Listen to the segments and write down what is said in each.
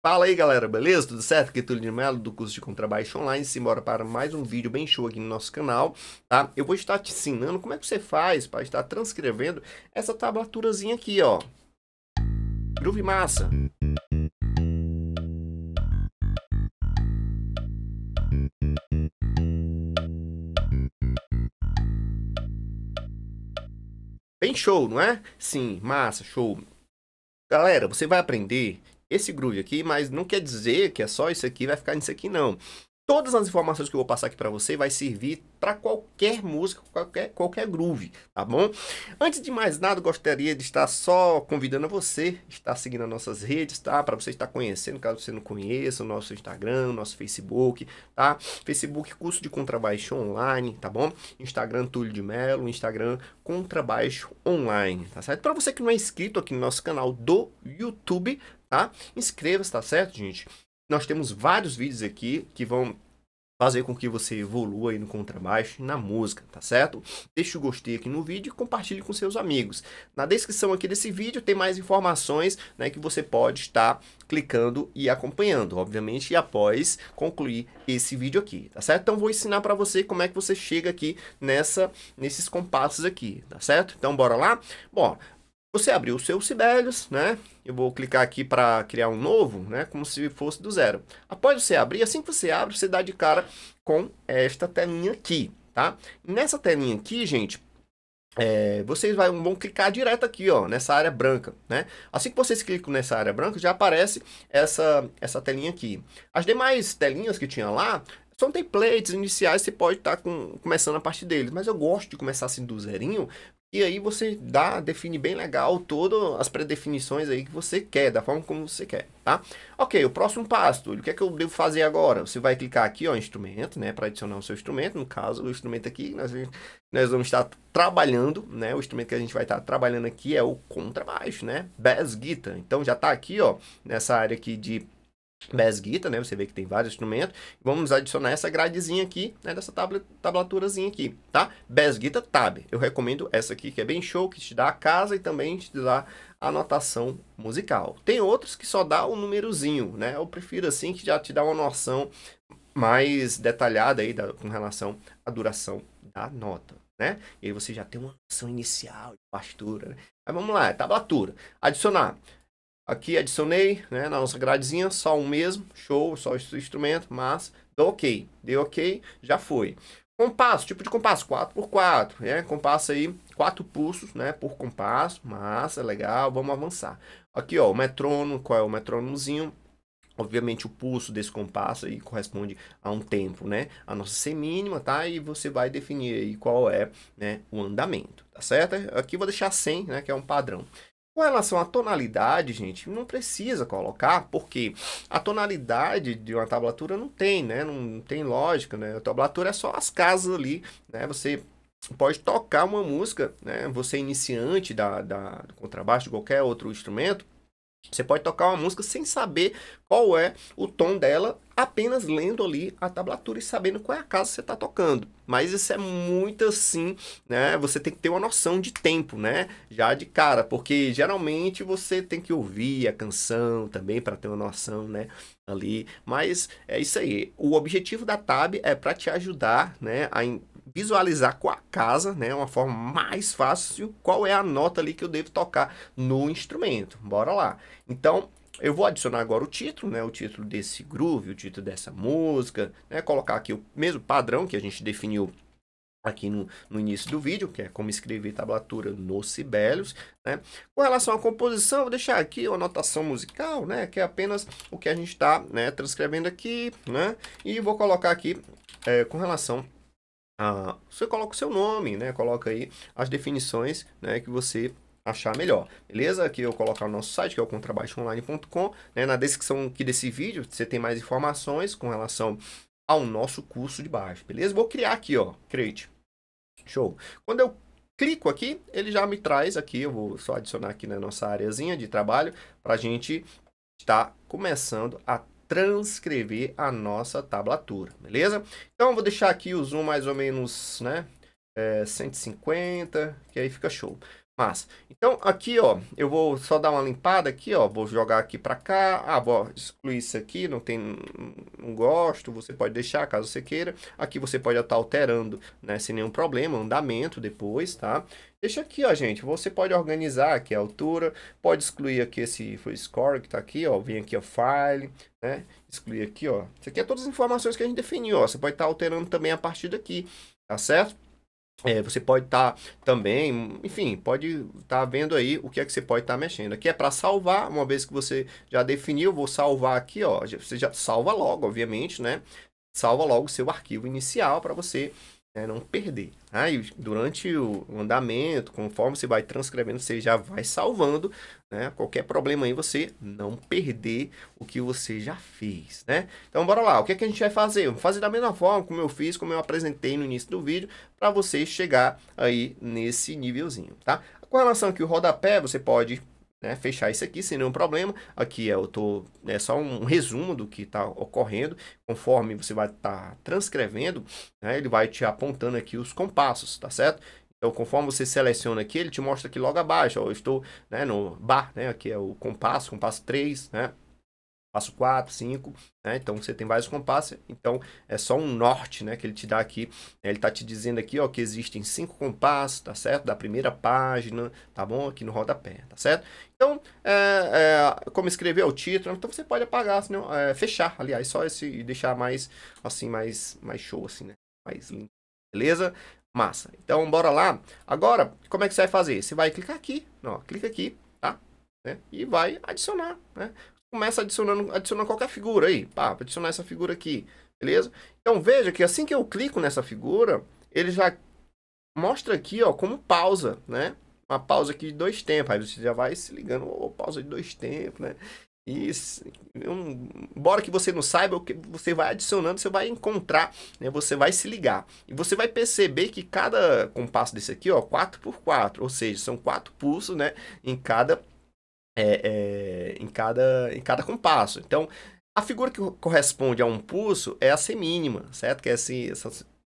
Fala aí galera, beleza? Tudo certo? Aqui é Túlio de Mello do curso de Contrabaixo Online. Simbora para mais um vídeo bem show aqui no nosso canal, tá? Eu vou estar te ensinando como é que você faz para estar transcrevendo essa tablaturazinha aqui, ó. Groove massa. Bem show, não é? Sim, massa, show. Galera, você vai aprender esse groove aqui, mas não quer dizer que é só isso aqui, vai ficar nisso aqui não. Todas as informações que eu vou passar aqui para você vai servir para qualquer música, qualquer, qualquer groove, tá bom? Antes de mais nada, gostaria de estar só convidando você, estar seguindo as nossas redes, tá? Para você estar conhecendo, caso você não conheça, o nosso Instagram, nosso Facebook, tá? Facebook Curso de Contrabaixo Online, tá bom? Instagram Túlio de Melo, Instagram Contrabaixo Online, tá certo? Para você que não é inscrito aqui no nosso canal do YouTube, tá? Inscreva-se, tá certo, gente? Nós temos vários vídeos aqui que vão fazer com que você evolua aí no contrabaixo e na música, tá certo? Deixe o gostei aqui no vídeo e compartilhe com seus amigos. Na descrição aqui desse vídeo tem mais informações né, que você pode estar clicando e acompanhando, obviamente, e após concluir esse vídeo aqui, tá certo? Então vou ensinar para você como é que você chega aqui nessa, nesses compassos aqui, tá certo? Então bora lá? Bom, você abriu o seu Sibelius, né? Eu vou clicar aqui para criar um novo, né? Como se fosse do zero. Após você abrir, assim que você abre, você dá de cara com esta telinha aqui, tá? Nessa telinha aqui, gente, é, vocês vão clicar direto aqui, ó, nessa área branca, né? Assim que vocês clicam nessa área branca, já aparece essa, essa telinha aqui. As demais telinhas que tinha lá, são templates iniciais, você pode estar tá com, começando a partir deles, mas eu gosto de começar assim do zerinho, e aí você dá, define bem legal todas as predefinições aí que você quer, da forma como você quer, tá? Ok, o próximo passo, o que é que eu devo fazer agora? Você vai clicar aqui, ó, instrumento, né, para adicionar o seu instrumento, no caso, o instrumento aqui, nós, nós vamos estar trabalhando, né, o instrumento que a gente vai estar trabalhando aqui é o contrabaixo, né, bass guitar. Então já tá aqui, ó, nessa área aqui de Bass Guitar, né? Você vê que tem vários instrumentos. Vamos adicionar essa gradezinha aqui, né? Dessa tabla, tablaturazinha aqui, tá? Bass Guitar Tab. Eu recomendo essa aqui, que é bem show, que te dá a casa e também te dá a notação musical. Tem outros que só dá o um númerozinho, né? Eu prefiro assim, que já te dá uma noção mais detalhada aí da, com relação à duração da nota, né? E aí você já tem uma noção inicial de pastura. né? Mas vamos lá, é tablatura. Adicionar. Aqui adicionei, né, na nossa gradezinha, só um mesmo, show, só o instrumento, mas dou ok, deu ok, já foi. Compasso, tipo de compasso, 4x4, né, compasso aí, 4 pulsos, né, por compasso, massa, legal, vamos avançar. Aqui, ó, o metrônomo, qual é o metrônomozinho? Obviamente o pulso desse compasso aí corresponde a um tempo, né? A nossa semínima, tá? E você vai definir aí qual é, né, o andamento, tá certo? Aqui vou deixar 100, né, que é um padrão. Com relação à tonalidade, gente, não precisa colocar, porque a tonalidade de uma tablatura não tem, né? Não tem lógica, né? A tablatura é só as casas ali, né? Você pode tocar uma música, né? Você é iniciante da, da do contrabaixo, de qualquer outro instrumento, você pode tocar uma música sem saber qual é o tom dela, apenas lendo ali a tablatura e sabendo qual é a casa que você está tocando. Mas isso é muito assim, né? Você tem que ter uma noção de tempo, né? Já de cara, porque geralmente você tem que ouvir a canção também para ter uma noção, né? ali, mas é isso aí. O objetivo da tab é para te ajudar, né, a visualizar com a casa, né, uma forma mais fácil, qual é a nota ali que eu devo tocar no instrumento. Bora lá. Então, eu vou adicionar agora o título, né, o título desse groove, o título dessa música, né, colocar aqui o mesmo padrão que a gente definiu aqui no, no, início do vídeo, que é como escrever tablatura no Sibelius. Né? Com relação à composição, vou deixar aqui uma notação musical, né? que é apenas o que a gente está né, transcrevendo aqui, né? e vou colocar aqui é, com relação ah, você coloca o seu nome, né? Coloca aí as definições né, que você achar melhor, beleza? Aqui eu coloco o nosso site, que é o contrabaixoonline.com, né? na descrição aqui desse vídeo, você tem mais informações com relação ao nosso curso de baixo, beleza? Vou criar aqui, ó, Create. Show. Quando eu clico aqui, ele já me traz aqui, eu vou só adicionar aqui na nossa areazinha de trabalho, para a gente estar tá começando a transcrever a nossa tablatura, beleza? Então, eu vou deixar aqui o zoom mais ou menos, né, é, 150, que aí fica show. Massa. Então, aqui, ó, eu vou só dar uma limpada aqui, ó. Vou jogar aqui para cá. Ah, vou excluir isso aqui, não tem... Não gosto, você pode deixar caso você queira. Aqui você pode estar tá alterando, né, sem nenhum problema, andamento depois, tá? Deixa aqui, ó, gente. Você pode organizar aqui a altura. Pode excluir aqui esse score que tá aqui, ó. Vem aqui, ó, file, né? Excluir aqui, ó. Isso aqui é todas as informações que a gente definiu, ó. Você pode estar tá alterando também a partir daqui, tá certo? É, você pode estar tá, também, enfim, pode estar tá vendo aí o que é que você pode estar tá mexendo. Aqui é para salvar, uma vez que você já definiu, vou salvar aqui, ó. Você já salva logo, obviamente, né? Salva logo o seu arquivo inicial para você né? não perder. Aí, durante o andamento, conforme você vai transcrevendo, você já vai salvando, né? Qualquer problema aí, você não perder o que você já fez, né? Então, bora lá. O que, é que a gente vai fazer? Vamos fazer da mesma forma como eu fiz, como eu apresentei no início do vídeo, para você chegar aí nesse nívelzinho, tá? Com relação aqui o rodapé, você pode né, fechar isso aqui sem nenhum problema. Aqui é, eu tô é só um resumo do que está ocorrendo. Conforme você vai estar tá transcrevendo, né, ele vai te apontando aqui os compassos, tá certo? Então, conforme você seleciona aqui, ele te mostra aqui logo abaixo. Ó, eu estou né, no bar, né? Aqui é o compasso, compasso 3, né? passo 4, 5, né? Então você tem vários compassos, então é só um norte, né, que ele te dá aqui, é, ele tá te dizendo aqui, ó, que existem cinco compassos, tá certo? Da primeira página, tá bom? Aqui no rodapé, tá certo? Então, é, é, como escrever o título, então você pode apagar, senão, é, fechar, aliás, só esse e deixar mais, assim, mais, mais show, assim, né? Mais lindo, beleza? Massa. Então, bora lá. Agora, como é que você vai fazer? Você vai clicar aqui, ó, clica aqui, tá? Né? E vai adicionar, né? começa adicionando, adicionando qualquer figura aí. Pá, adicionar essa figura aqui, beleza? Então veja que assim que eu clico nessa figura, ele já mostra aqui, ó, como pausa, né? Uma pausa aqui de dois tempos. Aí você já vai se ligando, oh, pausa de dois tempos, né? E embora que você não saiba, o que você vai adicionando, você vai encontrar, né? Você vai se ligar. E você vai perceber que cada compasso desse aqui, ó, 4 por 4, ou seja, são quatro pulsos, né, em cada é, é, em, cada, em cada compasso. Então, a figura que corresponde a um pulso é a semínima, certo? Que é esse,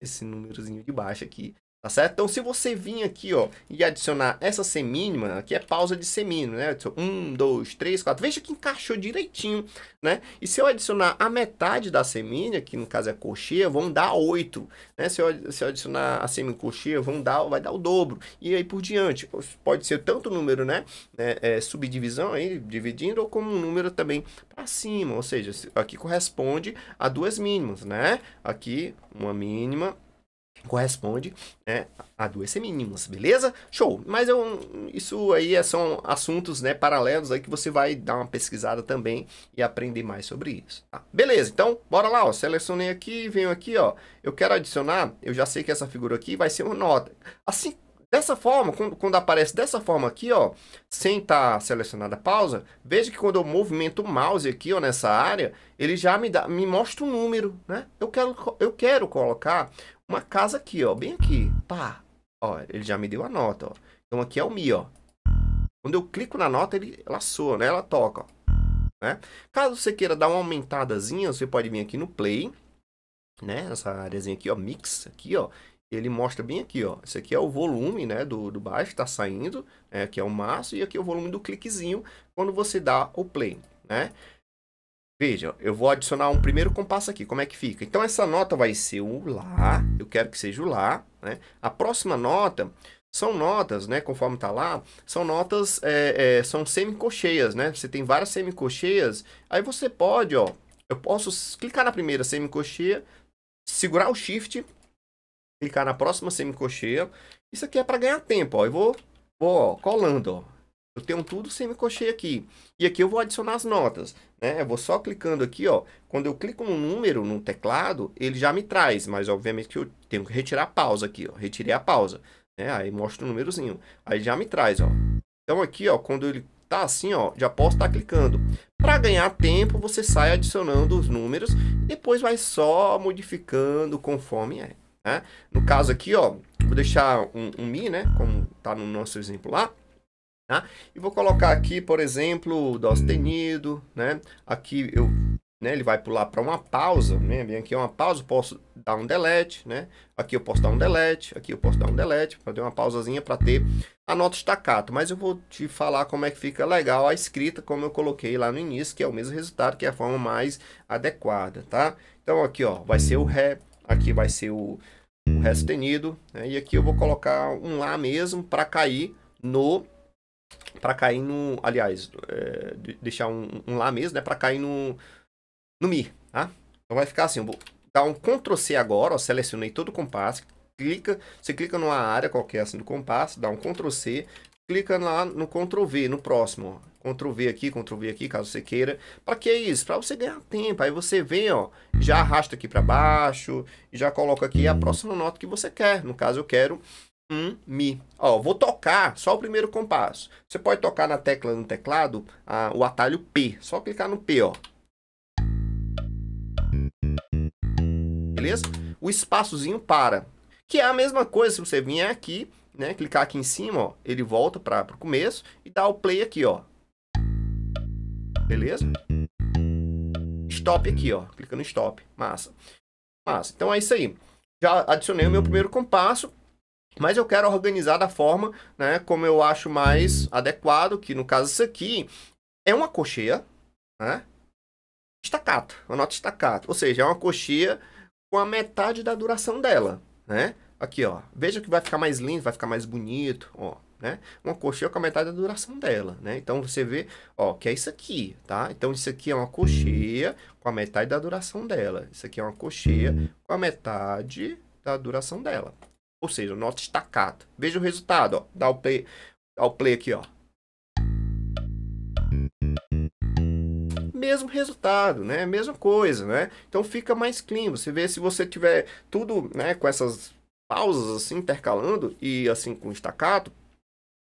esse númerozinho de baixo aqui. Tá certo? Então, se você vir aqui, ó, e adicionar essa semínima, aqui é pausa de semínima, né? Um, dois, três, quatro. Veja que encaixou direitinho, né? E se eu adicionar a metade da semínima, que no caso é coxia, vão dar oito, né? Se eu, se eu adicionar a semicoxia, vão dar, vai dar o dobro. E aí por diante. Pode ser tanto número, né? É, é, subdivisão aí, dividindo, ou como um número também para cima. Ou seja, aqui corresponde a duas mínimas, né? Aqui, uma mínima corresponde né, a duas semínimas, beleza? Show! Mas eu, isso aí é, são assuntos né, paralelos aí que você vai dar uma pesquisada também e aprender mais sobre isso. Tá? Beleza, então bora lá, ó, selecionei aqui, venho aqui, ó, eu quero adicionar, eu já sei que essa figura aqui vai ser uma nota. Assim, dessa forma, quando, quando aparece dessa forma aqui, ó, sem estar tá selecionada a pausa, veja que quando eu movimento o mouse aqui ó, nessa área, ele já me, dá, me mostra o um número, né? Eu quero, eu quero colocar uma casa aqui, ó, bem aqui. Pá. Ó, ele já me deu a nota, ó. Então aqui é o mi, ó. Quando eu clico na nota, ele, ela soa, né? Ela toca, ó. Né? Caso você queira dar uma aumentadazinha, você pode vir aqui no play, né? Essa áreazinha aqui, ó, mix aqui, ó. Ele mostra bem aqui, ó. Esse aqui é o volume, né, do, do baixo, tá saindo. Né? Aqui é o máximo e aqui é o volume do cliquezinho quando você dá o play, né? Veja, eu vou adicionar um primeiro compasso aqui, como é que fica? Então, essa nota vai ser o Lá, eu quero que seja o Lá, né? A próxima nota são notas, né? Conforme tá lá, são notas, é, é, são né? Você tem várias semicocheias, aí você pode, ó, eu posso clicar na primeira semicocheia, segurar o Shift, clicar na próxima semicocheia, isso aqui é para ganhar tempo, ó, eu vou, vou ó, colando, ó, eu tenho tudo sem me aqui. E aqui eu vou adicionar as notas. Né? Eu vou só clicando aqui, ó. Quando eu clico no número no teclado, ele já me traz. Mas obviamente que eu tenho que retirar a pausa aqui, ó. Retirei a pausa. Né? Aí mostra o númerozinho. Aí já me traz, ó. Então aqui, ó, quando ele tá assim, ó, já posso estar tá clicando. Para ganhar tempo, você sai adicionando os números, depois vai só modificando conforme é. Né? No caso aqui, ó, vou deixar um, um mi, né, como tá no nosso exemplo lá. Tá? E vou colocar aqui, por exemplo, o dó sustenido, né? Aqui eu, né, ele vai pular para uma pausa, né? Vem aqui uma pausa, posso dar um delete, né? Aqui eu posso dar um delete, aqui eu posso dar um delete, para dar uma pausazinha para ter a nota estacato. Mas eu vou te falar como é que fica legal a escrita, como eu coloquei lá no início, que é o mesmo resultado, que é a forma mais adequada, tá? Então aqui, ó, vai ser o ré, aqui vai ser o, o ré sustenido, né? E aqui eu vou colocar um lá mesmo para cair no para cair no. Aliás, é, deixar um, um, Lá mesmo, né? Para cair no, no Mi, tá? Então vai ficar assim, eu vou dar um Ctrl C agora, ó, selecionei todo o compasso, clica, você clica numa área qualquer assim do compasso, dá um Ctrl C, clica lá no Ctrl V, no próximo, ó. Ctrl V aqui, Ctrl V aqui, caso você queira. Para que é isso? Para você ganhar tempo. Aí você vem, ó, já arrasta aqui para baixo, já coloca aqui a próxima nota que você quer. No caso, eu quero um, mi. Ó, vou tocar só o primeiro compasso. Você pode tocar na tecla no teclado a o atalho P. Só clicar no P, ó. Beleza? O espaçozinho para. Que é a mesma coisa se você vier aqui, né? Clicar aqui em cima, ó. Ele volta para o começo e dá o play aqui, ó. Beleza? Stop aqui, ó. Clica no stop. Massa. Massa. Então é isso aí. Já adicionei o meu primeiro compasso. Mas eu quero organizar da forma, né, como eu acho mais adequado, que no caso isso aqui é uma cocheia, né? Estacato, uma nota estacato, ou seja, é uma cocheia com a metade da duração dela, né? Aqui, ó, veja que vai ficar mais lindo, vai ficar mais bonito, ó, né? Uma cocheia com a metade da duração dela, né? Então você vê, ó, que é isso aqui, tá? Então isso aqui é uma cocheia com a metade da duração dela. Isso aqui é uma cocheia com a metade da duração dela, ou seja, nota estacato. Veja o resultado, ó. Dá o play, dá o play aqui, ó. Mesmo resultado, né? Mesma coisa, né? Então fica mais clean. Você vê se você tiver tudo, né, com essas pausas assim intercalando e assim com estacato,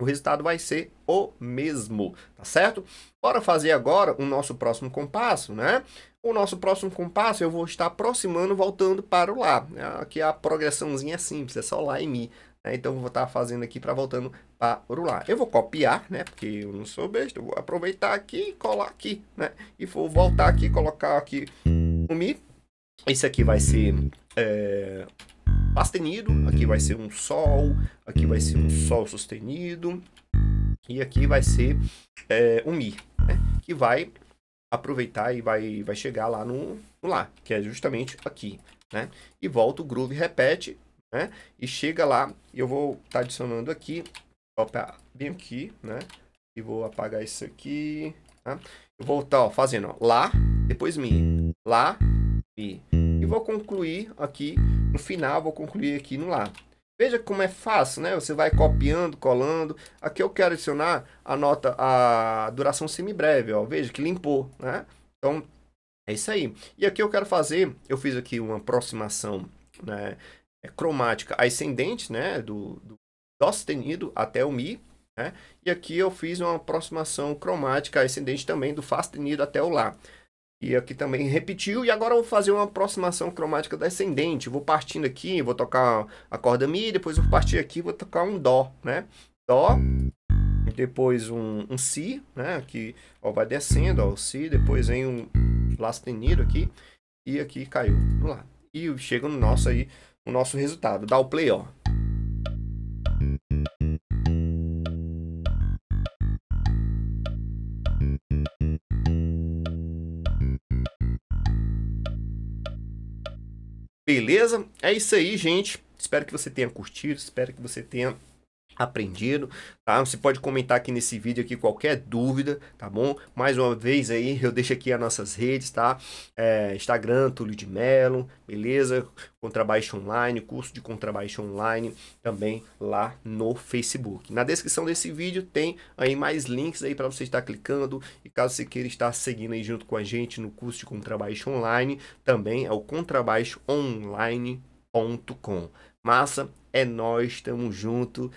o resultado vai ser o mesmo, tá certo? Bora fazer agora o nosso próximo compasso, né? O nosso próximo compasso eu vou estar aproximando, voltando para o Lá. Né? Aqui é a progressãozinha é simples, é só Lá e Mi. Né? Então eu vou estar fazendo aqui para voltando para o Lá. Eu vou copiar, né? Porque eu não sou besta. Eu vou aproveitar aqui e colar aqui, né? E vou voltar aqui, colocar aqui o Mi. Esse aqui vai ser... É Lá sustenido, aqui vai ser um Sol, aqui vai ser um Sol sustenido, e aqui vai ser é, um Mi, né? que vai aproveitar e vai, vai chegar lá no, no lá, que é justamente aqui, né? E volta o groove, repete, né? E chega lá, eu vou estar tá adicionando aqui, opa, bem aqui, né? E vou apagar isso aqui, tá? Eu vou estar tá, fazendo ó, lá, depois mi, lá, mi. E vou concluir aqui, no final, vou concluir aqui no lá, Veja como é fácil, né? Você vai copiando, colando. Aqui eu quero adicionar a nota, a duração semibreve, ó. Veja que limpou, né? Então, é isso aí. E aqui eu quero fazer, eu fiz aqui uma aproximação né, é, cromática ascendente, né? Do, do Dó sustenido até o Mi, né? E aqui eu fiz uma aproximação cromática ascendente também do Fá sustenido até o Lá. E aqui também repetiu. E agora eu vou fazer uma aproximação cromática descendente. vou partindo aqui, vou tocar a corda Mi, depois eu vou partir aqui vou tocar um Dó, né? Dó, depois um, um Si, né? Aqui, ó, vai descendo, ó, o Si, depois vem um Lá sustenido aqui. E aqui caiu no Lá. E chega no nosso aí, o nosso resultado. Dá o play, ó. Beleza? É isso aí, gente. Espero que você tenha curtido, espero que você tenha aprendido, tá? Você pode comentar aqui nesse vídeo aqui qualquer dúvida, tá bom? Mais uma vez aí, eu deixo aqui as nossas redes, tá? É, Instagram, Túlio de Melo, beleza? Contrabaixo Online, curso de Contrabaixo Online, também lá no Facebook. Na descrição desse vídeo tem aí mais links aí para você estar clicando e caso você queira estar seguindo aí junto com a gente no curso de Contrabaixo Online, também é o contrabaixoonline.com. Massa, é nós, estamos junto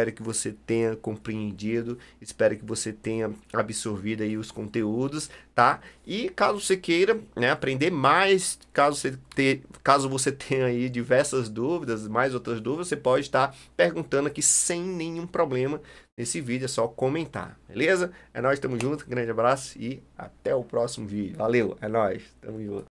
Espero que você tenha compreendido, espero que você tenha absorvido aí os conteúdos, tá? E caso você queira né, aprender mais, caso você, ter, caso você tenha aí diversas dúvidas, mais outras dúvidas, você pode estar perguntando aqui sem nenhum problema nesse vídeo, é só comentar, beleza? É nóis, tamo junto, grande abraço e até o próximo vídeo. Valeu, é nóis, tamo junto.